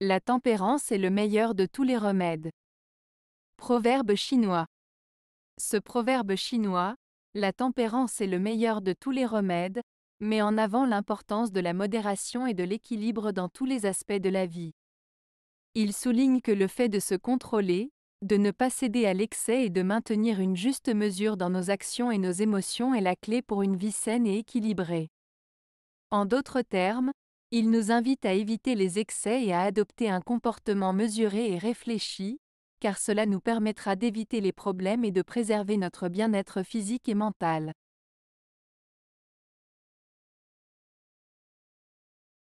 La tempérance est le meilleur de tous les remèdes. Proverbe chinois. Ce proverbe chinois, la tempérance est le meilleur de tous les remèdes, met en avant l'importance de la modération et de l'équilibre dans tous les aspects de la vie. Il souligne que le fait de se contrôler, de ne pas céder à l'excès et de maintenir une juste mesure dans nos actions et nos émotions est la clé pour une vie saine et équilibrée. En d'autres termes, il nous invite à éviter les excès et à adopter un comportement mesuré et réfléchi, car cela nous permettra d'éviter les problèmes et de préserver notre bien-être physique et mental.